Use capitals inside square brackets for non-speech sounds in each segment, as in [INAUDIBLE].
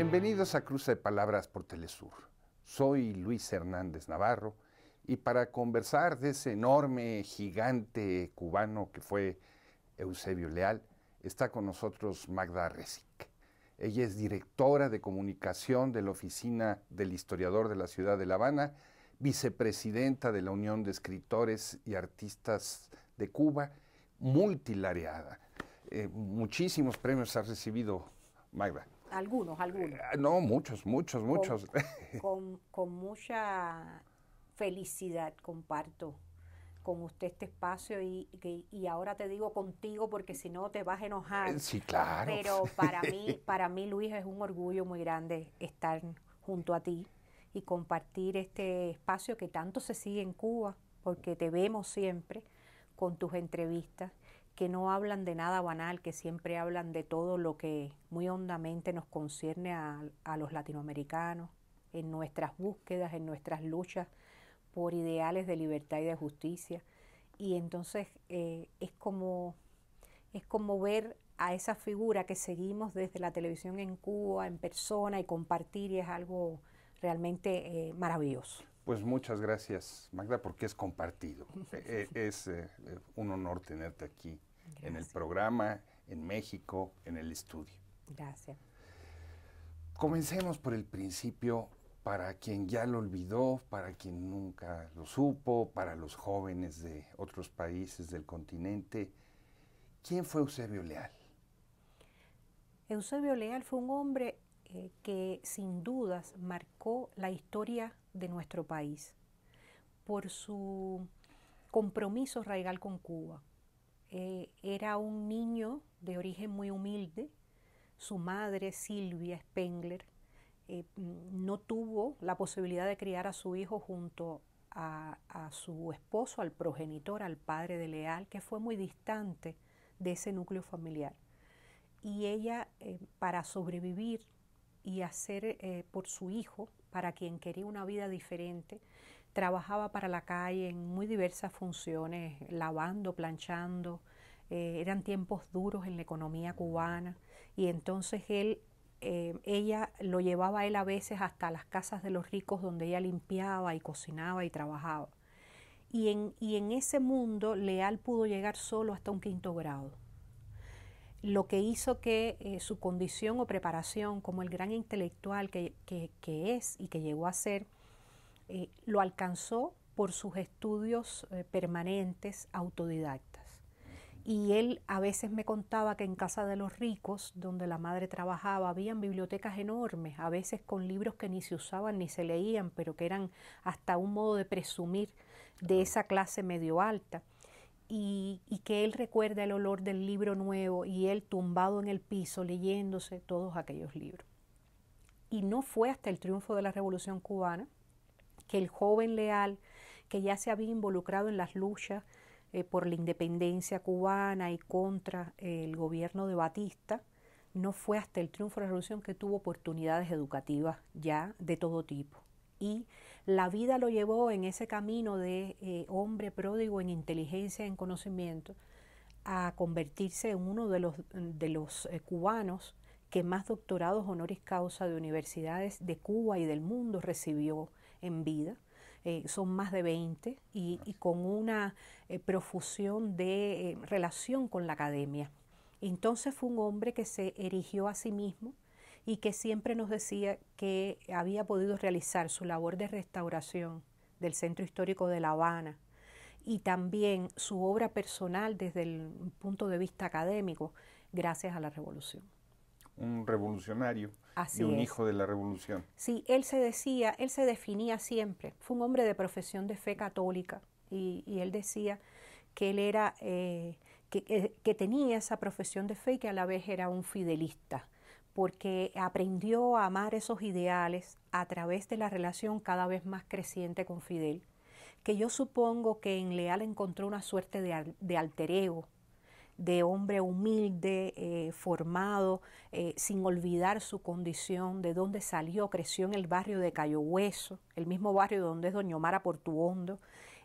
Bienvenidos a Cruz de Palabras por Telesur. Soy Luis Hernández Navarro y para conversar de ese enorme gigante cubano que fue Eusebio Leal, está con nosotros Magda Resic. Ella es directora de comunicación de la Oficina del Historiador de la Ciudad de La Habana, vicepresidenta de la Unión de Escritores y Artistas de Cuba, multilareada. Eh, muchísimos premios ha recibido Magda. Algunos, algunos. Eh, no, muchos, muchos, muchos. [LAUGHS] Con, mucha felicidad comparto con usted este espacio y, y, ahora te digo contigo porque si no te vas a enojar. Sí, claro. Pero para mí, [LAUGHS] para mí, Luis, es un orgullo muy grande estar junto a ti y compartir este espacio que tanto se sigue en Cuba, porque te vemos siempre con tus entrevistas que no hablan de nada banal, que siempre hablan de todo lo que muy hondamente nos concierne a, a los latinoamericanos, en nuestras búsquedas, en nuestras luchas por ideales de libertad y de justicia. Y entonces eh, es, como, es como ver a esa figura que seguimos desde la televisión en Cuba, en persona y compartir, y es algo realmente eh, maravilloso. Pues muchas gracias, Magda, porque es compartido. [LAUGHS] Eh, es un honor tenerte aquí en el programa, en México, en el estudio. Gracias. Comencemos por el principio, para quien ya lo olvidó, para quien nunca lo supo, para los jóvenes de otros países del continente. ¿Quién fue Eusebio Leal? Eusebio Leal fue un hombre eh, que sin dudas marcó la historia de nuestro país por su compromiso raigal con Cuba, eh, era un niño de origen muy humilde. Su madre, Silvia Spengler, eh, mm, no tuvo la posibilidad de criar a su hijo junto a, su esposo, al progenitor, al padre de Leal, que fue muy distante de ese núcleo familiar. Y ella, eh, para sobrevivir y hacer por su hijo para quien quería una vida diferente. Trabajaba para la calle en muy diversas funciones, lavando, planchando. Eh, eran tiempos duros en la economía cubana y entonces él eh, ella lo llevaba a él a veces hasta las casas de los ricos donde ella limpiaba y cocinaba y trabajaba. Y en, y en ese mundo Leal pudo llegar solo hasta un quinto grado lo que hizo que eh, su condición o preparación como el gran intelectual que, es y que llegó a ser, eh, lo alcanzó por sus estudios eh, permanentes autodidactas. Y él a veces me contaba que en casa de los ricos, donde la madre trabajaba, habían bibliotecas enormes, a veces con libros que ni se usaban ni se leían, pero que eran hasta un modo de presumir de esa clase medio alta y, que él recuerda el olor del libro nuevo y él tumbado en el piso leyéndose todos aquellos libros. Y no fue hasta el triunfo de la Revolución cubana que el joven leal, que ya se había involucrado en las luchas eh, por la independencia cubana y contra eh, el gobierno de Batista, no fue hasta el triunfo de la Revolución que tuvo oportunidades educativas ya de todo tipo y la vida lo llevó en ese camino de eh, hombre pródigo en inteligencia, en conocimiento, a convertirse en uno de los, de los eh, cubanos que más doctorados honoris causa de universidades de Cuba y del mundo recibió en vida. Eh, son más de 20 y con una profusión de relación con la academia. Entonces fue un hombre que se erigió a sí mismo y que siempre nos decía que había podido realizar su labor de restauración del Centro Histórico de La Habana y también su obra personal desde el punto de vista académico gracias a la revolución. Un revolucionario y un hijo de la revolución. Sí, él se decía, él se definía siempre, fue un hombre de profesión de fe católica y, él decía que él era, eh, eh, que tenía esa profesión de fe y que a la vez era un fidelista porque aprendió a amar esos ideales a través de la relación cada vez más creciente con Fidel, que yo supongo que en Leal encontró una suerte de, alter ego, de hombre humilde, eh, formado, eh, sin olvidar su condición, de dónde salió, creció en el barrio de Cayo Hueso, el mismo barrio donde es Doña Omara Portuondo,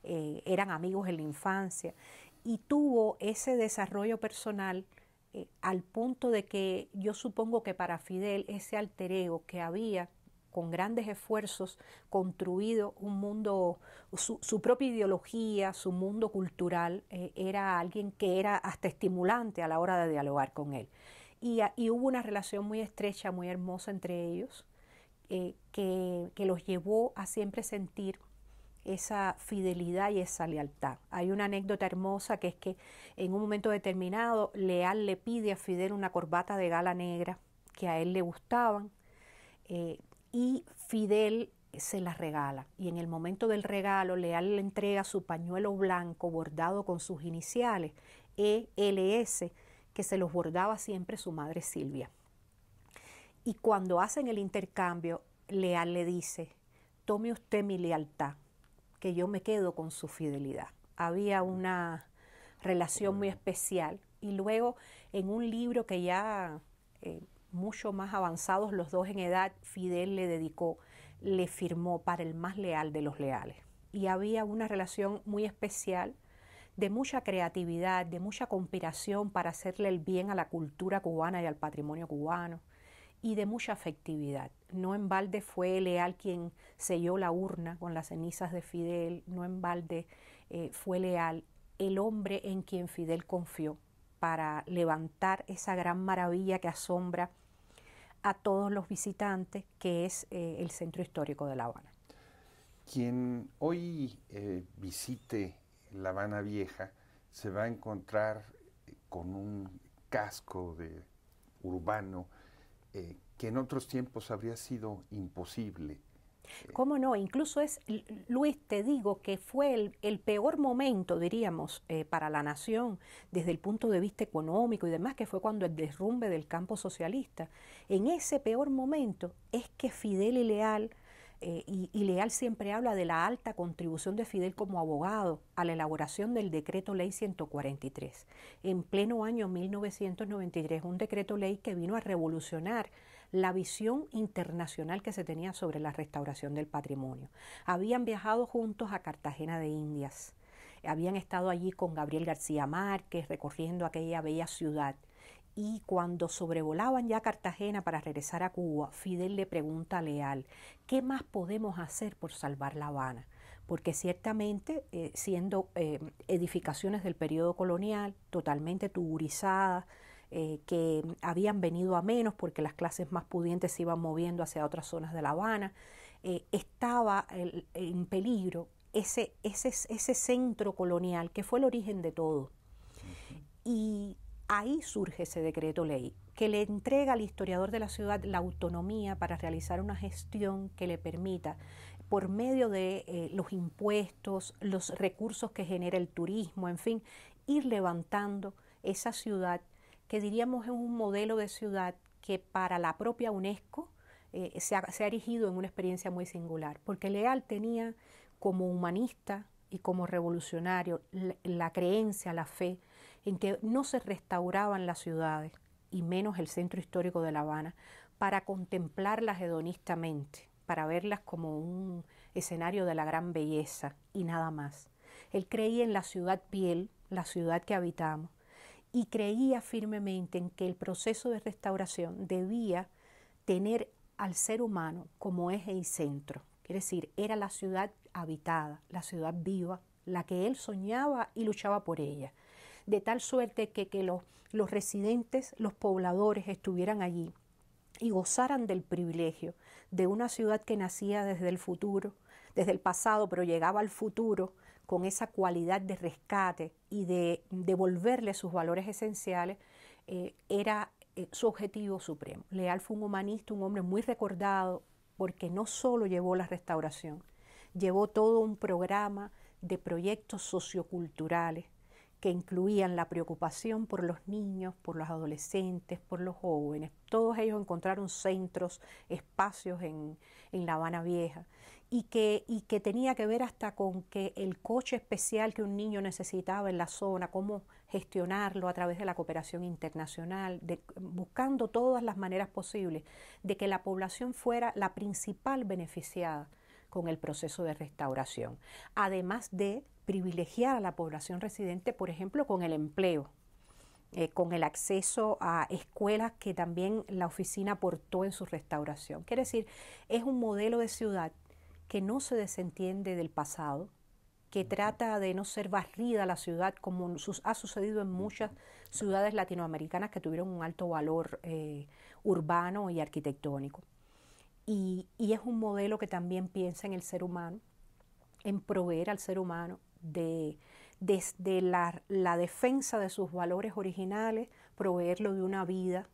eh, eran amigos en la infancia, y tuvo ese desarrollo personal eh, al punto de que yo supongo que para Fidel ese alter ego que había con grandes esfuerzos construido un mundo, su, su propia ideología, su mundo cultural, eh, era alguien que era hasta estimulante a la hora de dialogar con él. Y, ah, hubo una relación muy estrecha, muy hermosa entre ellos, eh, que, que los llevó a siempre sentir esa fidelidad y esa lealtad. Hay una anécdota hermosa que es que en un momento determinado Leal le pide a Fidel una corbata de gala negra que a él le gustaban eh, y Fidel se la regala. Y en el momento del regalo, Leal le entrega su pañuelo blanco bordado con sus iniciales, ELS, que se los bordaba siempre su madre Silvia. Y cuando hacen el intercambio, Leal le dice, tome usted mi lealtad, que yo me quedo con su fidelidad. Había una relación muy especial. Y luego en un libro que ya eh, mucho más avanzados los dos en edad, Fidel le dedicó, le firmó para el más leal de los leales. Y había una relación muy especial de mucha creatividad, de mucha conspiración para hacerle el bien a la cultura cubana y al patrimonio cubano, y de mucha afectividad. No en balde fue Leal quien selló la urna con las cenizas de Fidel, no en balde eh, fue Leal el hombre en quien Fidel confió para levantar esa gran maravilla que asombra a todos los visitantes, que es eh, el centro histórico de La Habana. Quien hoy eh, visite La Habana Vieja se va a encontrar con un casco de, urbano que en otros tiempos habría sido imposible. Eh, ¿Cómo no? Incluso es, Luis, te digo que fue el, peor momento, diríamos, eh, para la nación desde el punto de vista económico y demás, que fue cuando el derrumbe del campo socialista. En ese peor momento es que Fidel y Leal eh, y, y, Leal siempre habla de la alta contribución de Fidel como abogado a la elaboración del decreto ley 143. En pleno año 1993, un decreto ley que vino a revolucionar la visión internacional que se tenía sobre la restauración del patrimonio. Habían viajado juntos a Cartagena de Indias, habían estado allí con Gabriel García Márquez recorriendo aquella bella ciudad y cuando sobrevolaban ya Cartagena para regresar a Cuba, Fidel le pregunta a Leal, ¿qué más podemos hacer por salvar La Habana? Porque ciertamente, eh, siendo eh, edificaciones del periodo colonial, totalmente tuburizadas, eh, que habían venido a menos porque las clases más pudientes se iban moviendo hacia otras zonas de La Habana, estaba en peligro ese, ese centro colonial que fue el origen de todo. Y Ahí surge ese decreto ley que le entrega al historiador de la ciudad la autonomía para realizar una gestión que le permita, por medio de eh, los impuestos, los recursos que genera el turismo, en fin, ir levantando esa ciudad que diríamos es un modelo de ciudad que para la propia UNESCO eh, se, ha, erigido en una experiencia muy singular, porque Leal tenía como humanista y como revolucionario la creencia, la fe en que no se restauraban las ciudades, y menos el centro histórico de La Habana, para contemplarlas hedonistamente, para verlas como un escenario de la gran belleza y nada más. Él creía en la ciudad piel, la ciudad que habitamos, y creía firmemente en que el proceso de restauración debía tener al ser humano como eje y centro. Quiere decir, era la ciudad habitada, la ciudad viva, la que él soñaba y luchaba por ella de tal suerte que, los, residentes, los pobladores estuvieran allí y gozaran del privilegio de una ciudad que nacía desde el futuro, desde el pasado, pero llegaba al futuro con esa cualidad de rescate y de devolverle sus valores esenciales, eh, era eh, su objetivo supremo. Leal fue un humanista, un hombre muy recordado, porque no solo llevó la restauración, llevó todo un programa de proyectos socioculturales que incluían la preocupación por los niños, por los adolescentes, por los jóvenes. Todos ellos encontraron centros, espacios en, La Habana Vieja y que, que tenía que ver hasta con que el coche especial que un niño necesitaba en la zona, cómo gestionarlo a través de la cooperación internacional, buscando todas las maneras posibles de que la población fuera la principal beneficiada con el proceso de restauración, además de privilegiar a la población residente, por ejemplo, con el empleo, eh, con el acceso a escuelas que también la oficina aportó en su restauración. Quiere decir, es un modelo de ciudad que no se desentiende del pasado, que trata de no ser barrida la ciudad como ha sucedido en muchas ciudades latinoamericanas que tuvieron un alto valor eh, urbano y arquitectónico. y es un modelo que también piensa en el ser humano, en proveer al ser humano de, desde la, defensa de sus valores originales, proveerlo de una vida,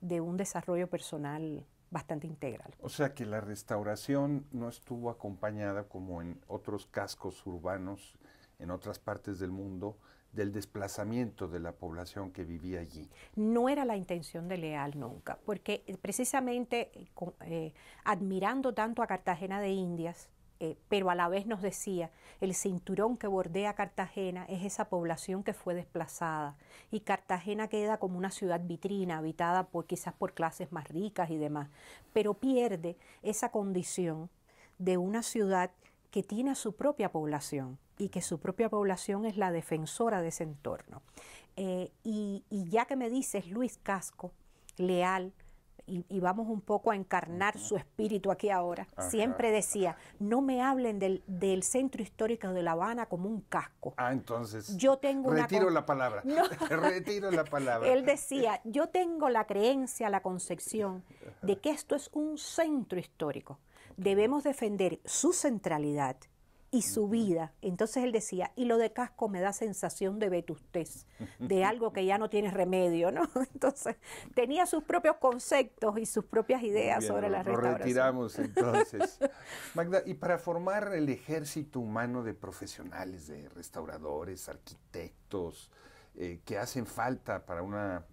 de un desarrollo personal bastante integral. O sea que la restauración no estuvo acompañada, como en otros cascos urbanos, en otras partes del mundo, del desplazamiento de la población que vivía allí. No era la intención de Leal nunca, porque eh, precisamente eh, eh, admirando tanto a Cartagena de Indias, eh, pero a la vez nos decía, el cinturón que bordea Cartagena es esa población que fue desplazada y Cartagena queda como una ciudad vitrina, habitada por quizás por clases más ricas y demás, pero pierde esa condición de una ciudad que tiene su propia población y que su propia población es la defensora de ese entorno. Eh, y ya que me dices Luis Casco, leal, y, vamos un poco a encarnar su espíritu aquí ahora. Ah, Siempre decía, no me hablen del, centro histórico de La Habana como un casco. Ah, entonces. Yo tengo retiro la palabra. [LAUGHS] [LAUGHS] retiro la palabra. Él decía, yo tengo la creencia, la concepción de que esto es un centro histórico. Debemos defender su centralidad y su vida. Entonces él decía, y lo de casco me da sensación de vetustez, de [LAUGHS] algo que ya no tiene remedio, ¿no? [LAUGHS] Entonces tenía sus propios conceptos y sus propias ideas sobre la restauración. Lo retiramos [LAUGHS] entonces. Magda, y para formar el ejército humano de profesionales, de restauradores, arquitectos, eh, que hacen falta para una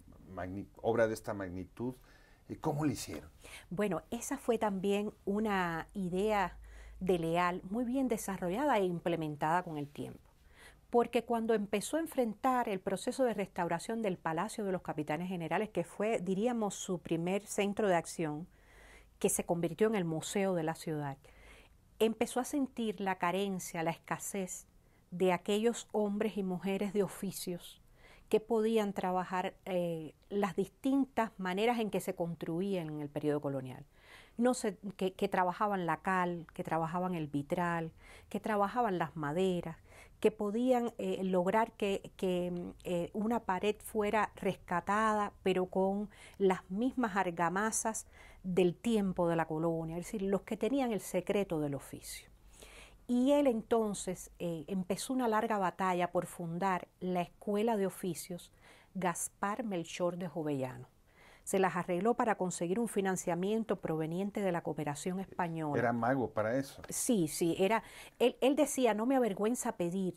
obra de esta magnitud, eh, ¿cómo lo hicieron? Bueno, esa fue también una idea de leal muy bien desarrollada e implementada con el tiempo. Porque cuando empezó a enfrentar el proceso de restauración del Palacio de los Capitanes Generales, que fue, diríamos, su primer centro de acción, que se convirtió en el museo de la ciudad, empezó a sentir la carencia, la escasez de aquellos hombres y mujeres de oficios que podían trabajar eh, las distintas maneras en que se construían en el periodo colonial que, trabajaban la cal, que trabajaban el vitral, que trabajaban las maderas, que podían eh, lograr que, mm, eh, una pared fuera rescatada, pero con las mismas argamasas del tiempo de la colonia, es decir, los que tenían el secreto del oficio. Y él entonces eh, empezó una larga batalla por fundar la Escuela de Oficios Gaspar Melchor de Jovellano se las arregló para conseguir un financiamiento proveniente de la cooperación española. Era mago para eso. Sí, sí, era. Él, él decía, no me avergüenza pedir,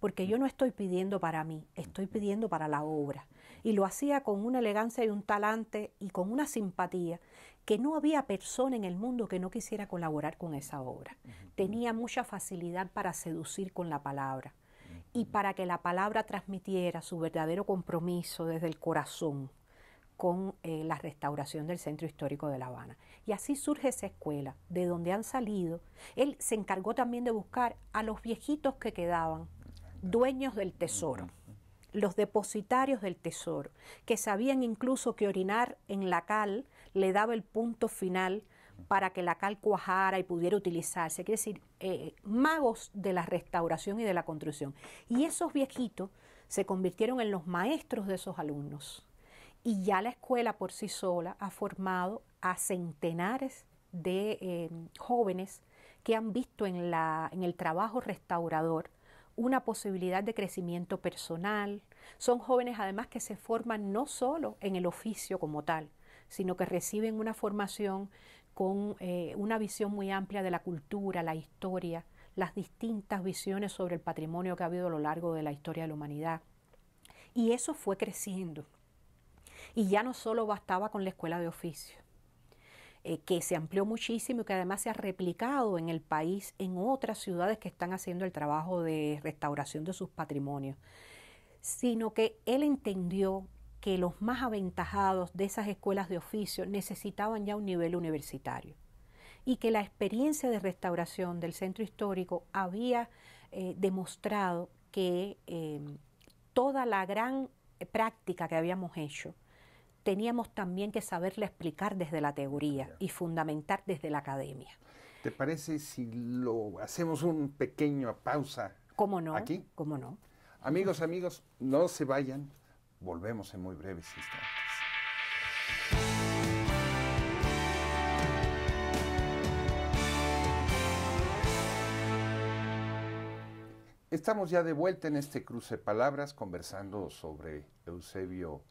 porque yo no estoy pidiendo para mí, estoy pidiendo para la obra. Y lo hacía con una elegancia y un talante y con una simpatía que no había persona en el mundo que no quisiera colaborar con esa obra. Tenía mucha facilidad para seducir con la palabra y para que la palabra transmitiera su verdadero compromiso desde el corazón con eh, la restauración del Centro Histórico de La Habana. Y así surge esa escuela, de donde han salido. Él se encargó también de buscar a los viejitos que quedaban, dueños del tesoro, los depositarios del tesoro, que sabían incluso que orinar en la cal le daba el punto final para que la cal cuajara y pudiera utilizarse. Quiere decir, eh, magos de la restauración y de la construcción. Y esos viejitos se convirtieron en los maestros de esos alumnos y ya la escuela por sí sola ha formado a centenares de eh, jóvenes que han visto en, la, el trabajo restaurador una posibilidad de crecimiento personal. Son jóvenes además que se forman no solo en el oficio como tal, sino que reciben una formación con eh, una visión muy amplia de la cultura, la historia, las distintas visiones sobre el patrimonio que ha habido a lo largo de la historia de la humanidad. Y eso fue creciendo. Y ya no solo bastaba con la escuela de oficio, eh, que se amplió muchísimo y que además se ha replicado en el país, en otras ciudades que están haciendo el trabajo de restauración de sus patrimonios, sino que él entendió que los más aventajados de esas escuelas de oficio necesitaban ya un nivel universitario y que la experiencia de restauración del centro histórico había eh, demostrado que eh, toda la gran práctica que habíamos hecho teníamos también que saberla explicar desde la teoría y fundamentar desde la academia. ¿Te parece si lo hacemos un pequeño pausa? ¿Cómo no? Aquí. ¿Cómo no? Amigos, amigos, no se vayan. Volvemos en muy breves instantes. Estamos ya de vuelta en este cruce de palabras conversando sobre Eusebio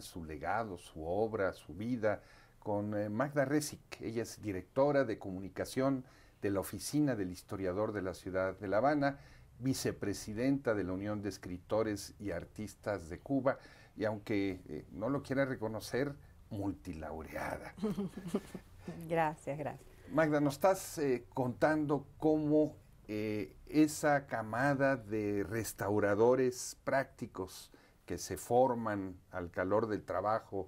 su legado, su obra, su vida, con eh, Magda Resic, Ella es directora de comunicación de la Oficina del Historiador de la Ciudad de La Habana, vicepresidenta de la Unión de Escritores y Artistas de Cuba, y aunque eh, no lo quiera reconocer, multilaureada. [LAUGHS] gracias, gracias. Magda, nos estás eh, contando cómo esa camada de restauradores prácticos que se forman al calor del trabajo,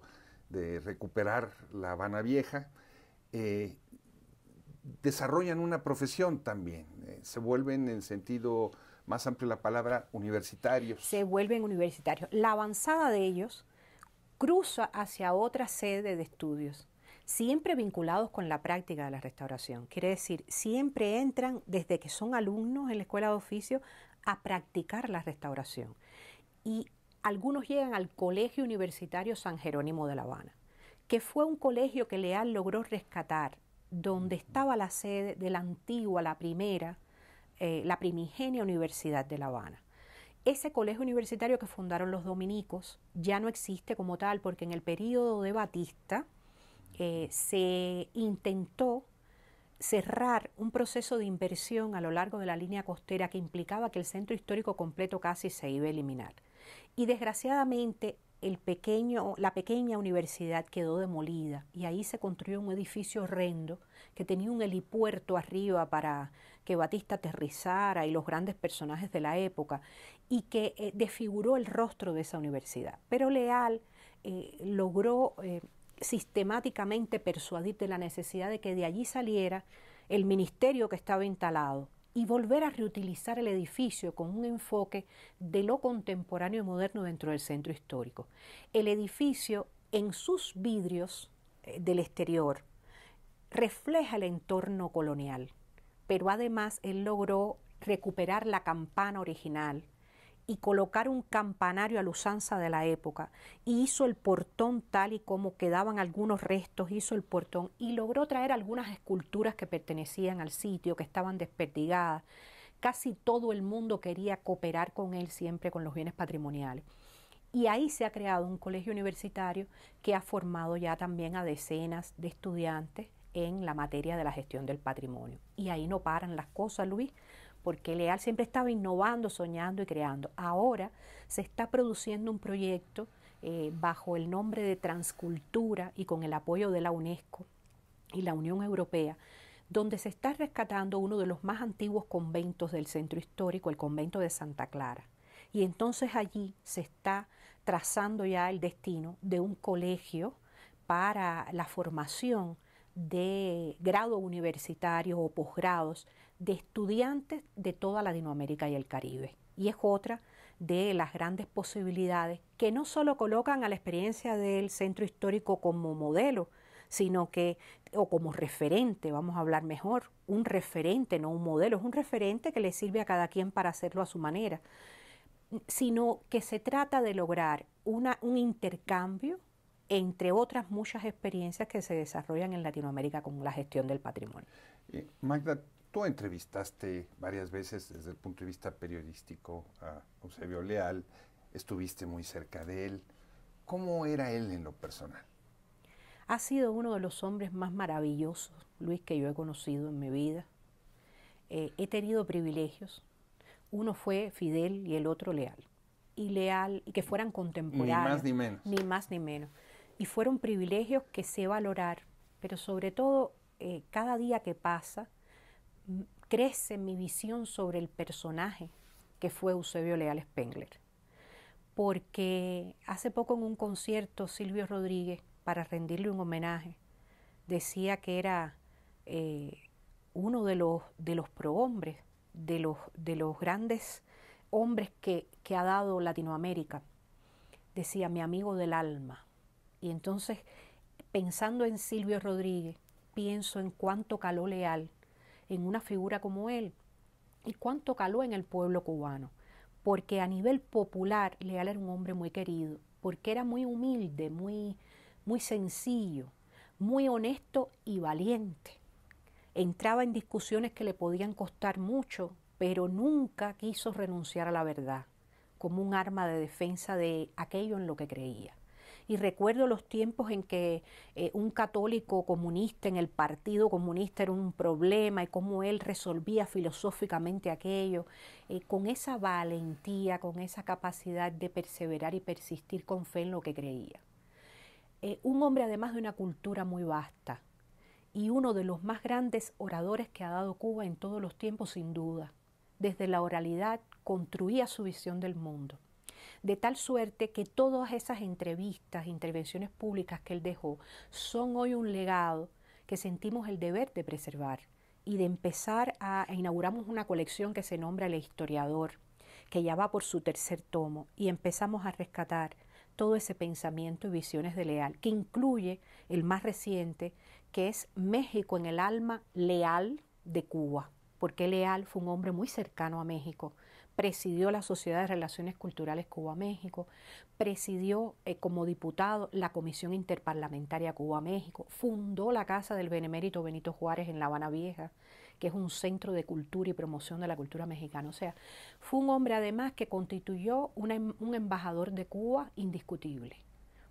de recuperar la Habana Vieja, eh, desarrollan una profesión también, eh, se vuelven en sentido más amplio la palabra universitarios. Se vuelven universitarios. La avanzada de ellos cruza hacia otra sede de estudios, siempre vinculados con la práctica de la restauración. Quiere decir, siempre entran desde que son alumnos en la escuela de oficio a practicar la restauración. Y algunos llegan al Colegio Universitario San Jerónimo de La Habana, que fue un colegio que Leal logró rescatar, donde estaba la sede de la antigua, la primera, eh, la primigenia Universidad de La Habana. Ese colegio universitario que fundaron los dominicos ya no existe como tal porque en el periodo de Batista eh, se intentó cerrar un proceso de inversión a lo largo de la línea costera que implicaba que el centro histórico completo casi se iba a eliminar. Y desgraciadamente el pequeño, la pequeña universidad quedó demolida y ahí se construyó un edificio horrendo que tenía un helipuerto arriba para que Batista aterrizara y los grandes personajes de la época y que eh, desfiguró el rostro de esa universidad. Pero Leal eh, logró eh, sistemáticamente persuadir de la necesidad de que de allí saliera el ministerio que estaba instalado y volver a reutilizar el edificio con un enfoque de lo contemporáneo y moderno dentro del centro histórico. El edificio en sus vidrios eh, del exterior refleja el entorno colonial, pero además él logró recuperar la campana original, y colocar un campanario a la usanza de la época. hizo el portón tal y como quedaban algunos restos, hizo el portón y logró traer algunas esculturas que pertenecían al sitio, que estaban desperdigadas. Casi todo el mundo quería cooperar con él siempre con los bienes patrimoniales. Y ahí se ha creado un colegio universitario que ha formado ya también a decenas de estudiantes en la materia de la gestión del patrimonio. Y ahí no paran las cosas, Luis porque Leal siempre estaba innovando, soñando y creando. Ahora se está produciendo un proyecto eh, bajo el nombre de Transcultura y con el apoyo de la UNESCO y la Unión Europea, donde se está rescatando uno de los más antiguos conventos del centro histórico, el convento de Santa Clara. Y entonces allí se está trazando ya el destino de un colegio para la formación de grado universitario o posgrados de estudiantes de toda Latinoamérica y el Caribe. Y es otra de las grandes posibilidades que no solo colocan a la experiencia del centro histórico como modelo, sino que, o como referente, vamos a hablar mejor, un referente, no un modelo, es un referente que le sirve a cada quien para hacerlo a su manera, sino que se trata de lograr una, un intercambio entre otras muchas experiencias que se desarrollan en Latinoamérica con la gestión del patrimonio. Eh, Magda, tú entrevistaste varias veces desde el punto de vista periodístico a Eusebio Leal, estuviste muy cerca de él. ¿Cómo era él en lo personal? Ha sido uno de los hombres más maravillosos, Luis, que yo he conocido en mi vida. Eh, he tenido privilegios. Uno fue Fidel y el otro Leal. Y Leal, y que fueran contemporáneos. Ni más ni menos. Ni más ni menos y fueron privilegios que sé valorar, pero sobre todo eh, cada día que pasa crece mi visión sobre el personaje que fue Eusebio Leal Spengler. Porque hace poco en un concierto Silvio Rodríguez, para rendirle un homenaje, decía que era eh, uno de los, de los prohombres, de los, de los grandes hombres que ha dado Latinoamérica. Decía mi amigo del alma y entonces, pensando en Silvio Rodríguez, pienso en cuánto caló leal en una figura como él y cuánto caló en el pueblo cubano. Porque a nivel popular, Leal era un hombre muy querido, porque era muy humilde, muy, muy sencillo, muy honesto y valiente. Entraba en discusiones que le podían costar mucho, pero nunca quiso renunciar a la verdad como un arma de defensa de aquello en lo que creía y recuerdo los tiempos en que eh, un católico comunista en el Partido Comunista era un problema y cómo él resolvía filosóficamente aquello, eh, con esa valentía, con esa capacidad de perseverar y persistir con fe en lo que creía. Eh, un hombre además de una cultura muy vasta y uno de los más grandes oradores que ha dado Cuba en todos los tiempos sin duda. Desde la oralidad construía su visión del mundo de tal suerte que todas esas entrevistas, intervenciones públicas que él dejó, son hoy un legado que sentimos el deber de preservar y de empezar a, e inauguramos una colección que se nombra El historiador, que ya va por su tercer tomo, y empezamos a rescatar todo ese pensamiento y visiones de Leal, que incluye el más reciente, que es México en el alma leal de Cuba, porque Leal fue un hombre muy cercano a México presidió la Sociedad de Relaciones Culturales Cuba-México, presidió eh, como diputado la Comisión Interparlamentaria Cuba-México, fundó la Casa del Benemérito Benito Juárez en La Habana Vieja, que es un centro de cultura y promoción de la cultura mexicana. O sea, fue un hombre además que constituyó em, un embajador de Cuba indiscutible.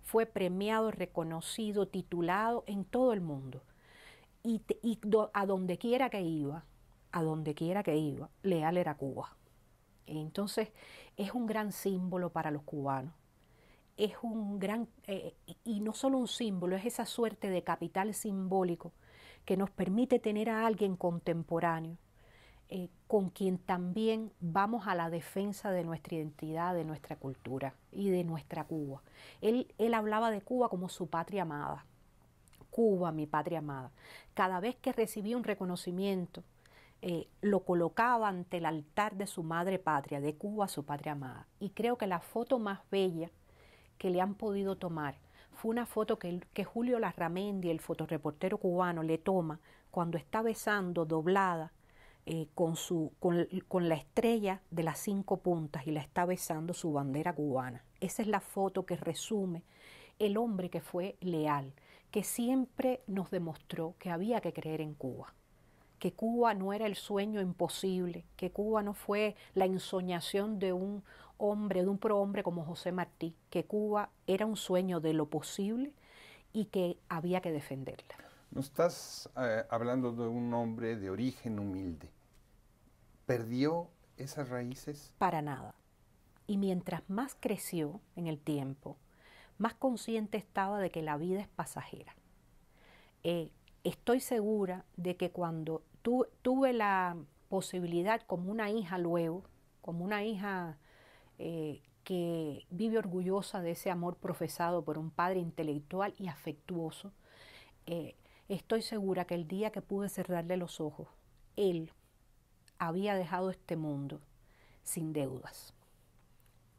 Fue premiado, reconocido, titulado en todo el mundo. Y, a donde quiera que iba, a donde quiera que iba, leal era Cuba. Entonces es un gran símbolo para los cubanos. Es un gran, eh, y no solo un símbolo, es esa suerte de capital simbólico que nos permite tener a alguien contemporáneo, eh, con quien también vamos a la defensa de nuestra identidad, de nuestra cultura y de nuestra Cuba. Él, él hablaba de Cuba como su patria amada. Cuba, mi patria amada. Cada vez que recibía un reconocimiento, eh, lo colocaba ante el altar de su madre patria, de Cuba, su patria amada. Y creo que la foto más bella que le han podido tomar fue una foto que, Julio Larramendi, el fotorreportero cubano, le toma cuando está besando doblada eh, con, su, con, con, la estrella de las cinco puntas y la está besando su bandera cubana. Esa es la foto que resume el hombre que fue leal, que siempre nos demostró que había que creer en Cuba que Cuba no era el sueño imposible, que Cuba no fue la ensoñación de un hombre, de un prohombre como José Martí, que Cuba era un sueño de lo posible y que había que defenderla. No estás eh, hablando de un hombre de origen humilde. ¿Perdió esas raíces? Para nada. Y mientras más creció en el tiempo, más consciente estaba de que la vida es pasajera. Eh, estoy segura de que cuando tuve la posibilidad como una hija luego, como una hija eh, que vive orgullosa de ese amor profesado por un padre intelectual y afectuoso, eh, estoy segura que el día que pude cerrarle los ojos, él había dejado este mundo sin deudas,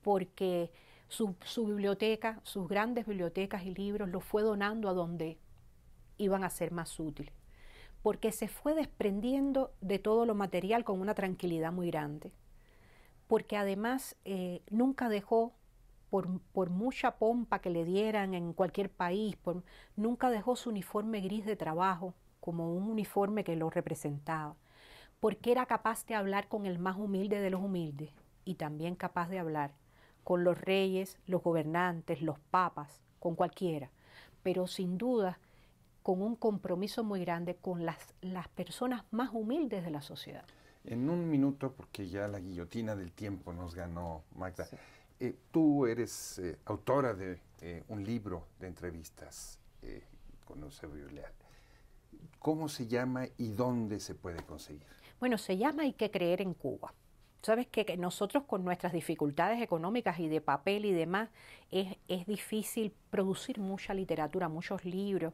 porque su, su biblioteca, sus grandes bibliotecas y libros los fue donando a donde iban a ser más útiles porque se fue desprendiendo de todo lo material con una tranquilidad muy grande, porque además eh, nunca dejó, por, mucha pompa que le dieran en cualquier país, nunca dejó su uniforme gris de trabajo como un uniforme que lo representaba, porque era capaz de hablar con el más humilde de los humildes y también capaz de hablar con los reyes, los gobernantes, los papas, con cualquiera, pero sin duda con un compromiso muy grande con las, las personas más humildes de la sociedad. En un minuto, porque ya la guillotina del tiempo nos ganó, Magda. Eh, tú eres eh, autora de eh, un libro de entrevistas con Eusebio Leal. ¿Cómo se llama y dónde se puede conseguir? Bueno, se llama Hay que creer en Cuba. Sabes que, nosotros con nuestras dificultades económicas y de papel y demás, es, es difícil producir mucha literatura, muchos libros,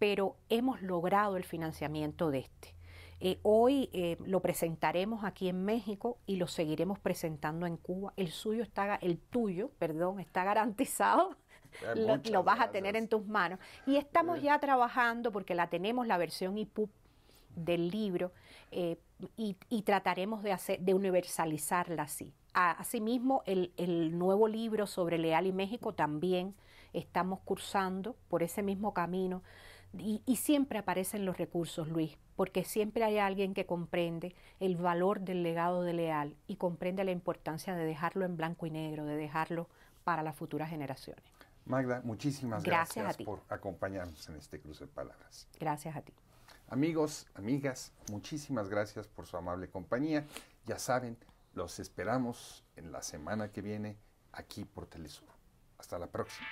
pero hemos logrado el financiamiento de este. Eh, hoy eh, lo presentaremos aquí en México y lo seguiremos presentando en Cuba. El suyo está, el tuyo, perdón, está garantizado. [LAUGHS] Lo, lo, vas a tener en tus manos. Y estamos ya trabajando porque la tenemos la versión IPUP del libro eh, y, trataremos de hacer, de universalizarla así. asimismo, el nuevo libro sobre Leal y México también estamos cursando por ese mismo camino y, siempre aparecen los recursos, Luis, porque siempre hay alguien que comprende el valor del legado de Leal y comprende la importancia de dejarlo en blanco y negro, de dejarlo para las futuras generaciones. Magda, muchísimas gracias por acompañarnos en este cruce de palabras. Gracias a ti. Amigos, amigas, muchísimas gracias por su amable compañía. Ya saben, los esperamos en la semana que viene aquí por Telesur. Hasta la próxima.